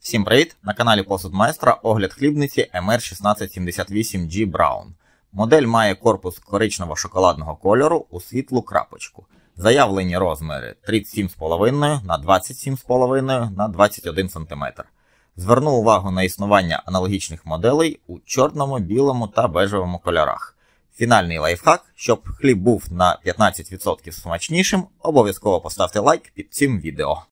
Всім привіт! На каналі Посуд Майстра огляд хлібниці MR1678G Brown. Модель має корпус коричнево-шоколадного кольору у світлу крапочку. Заявлені розміри 37,5 на 27,5 на 21 см. Зверну увагу на існування аналогічних моделей у чорному, білому та бежевому кольорах. Фінальний лайфхак, щоб хліб був на 15% смачнішим, обов'язково поставте лайк під цим відео.